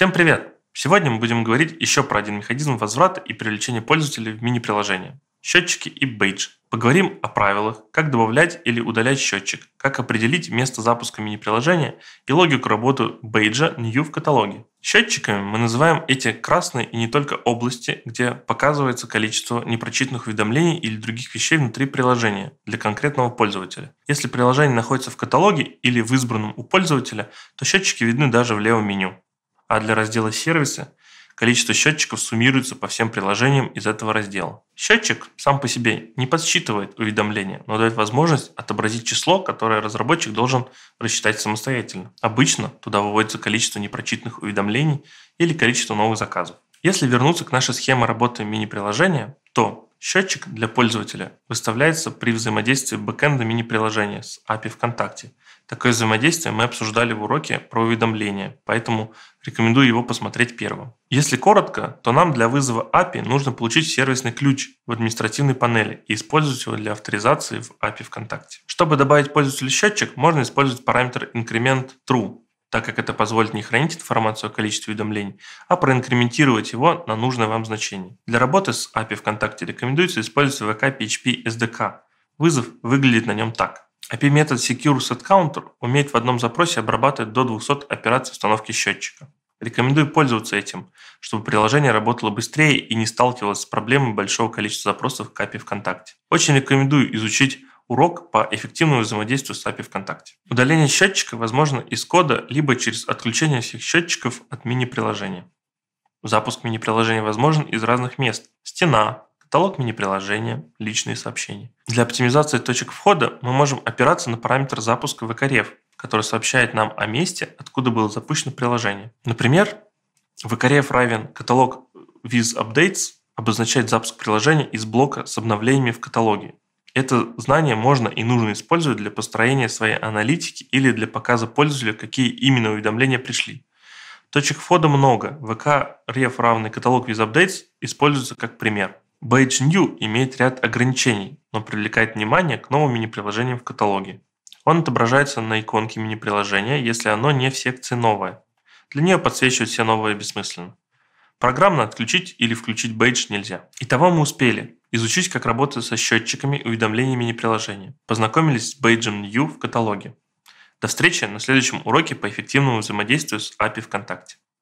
Всем привет! Сегодня мы будем говорить еще про один механизм возврата и привлечения пользователей в мини-приложение – счетчики и бейдж. Поговорим о правилах, как добавлять или удалять счетчик, как определить место запуска мини-приложения и логику работы бейджа New в каталоге. Счетчиками мы называем эти красные и не только области, где показывается количество непрочитанных уведомлений или других вещей внутри приложения для конкретного пользователя. Если приложение находится в каталоге или в избранном у пользователя, то счетчики видны даже в левом меню а для раздела сервиса количество счетчиков суммируется по всем приложениям из этого раздела. Счетчик сам по себе не подсчитывает уведомления, но дает возможность отобразить число, которое разработчик должен рассчитать самостоятельно. Обычно туда выводится количество непрочитанных уведомлений или количество новых заказов. Если вернуться к нашей схеме работы мини-приложения, то счетчик для пользователя выставляется при взаимодействии бэкенда мини-приложения с API ВКонтакте – Такое взаимодействие мы обсуждали в уроке про уведомления, поэтому рекомендую его посмотреть первым. Если коротко, то нам для вызова API нужно получить сервисный ключ в административной панели и использовать его для авторизации в API ВКонтакте. Чтобы добавить пользователю счетчик, можно использовать параметр increment true, так как это позволит не хранить информацию о количестве уведомлений, а проинкрементировать его на нужное вам значение. Для работы с API ВКонтакте рекомендуется использовать VK PHP SDK. Вызов выглядит на нем так – API-метод SecureSetCounter умеет в одном запросе обрабатывать до 200 операций установки счетчика. Рекомендую пользоваться этим, чтобы приложение работало быстрее и не сталкивалось с проблемой большого количества запросов к API ВКонтакте. Очень рекомендую изучить урок по эффективному взаимодействию с API ВКонтакте. Удаление счетчика возможно из кода, либо через отключение всех счетчиков от мини-приложения. Запуск мини-приложения возможен из разных мест – стена, Каталог мини-приложения, личные сообщения. Для оптимизации точек входа мы можем опираться на параметр запуска vkref который сообщает нам о месте, откуда было запущено приложение. Например, vkref равен каталог with updates обозначает запуск приложения из блока с обновлениями в каталоге. Это знание можно и нужно использовать для построения своей аналитики или для показа пользователю какие именно уведомления пришли. Точек входа много. VK ref равный каталог with updates используется как пример. Badge New имеет ряд ограничений, но привлекает внимание к новым мини-приложениям в каталоге. Он отображается на иконке мини-приложения, если оно не в секции «Новое». Для нее подсвечивать все новые бессмысленно. Программно отключить или включить бейдж нельзя. Итого мы успели изучить, как работать со счетчиками и уведомлениями неприложения. Познакомились с бейджем New в каталоге. До встречи на следующем уроке по эффективному взаимодействию с API ВКонтакте.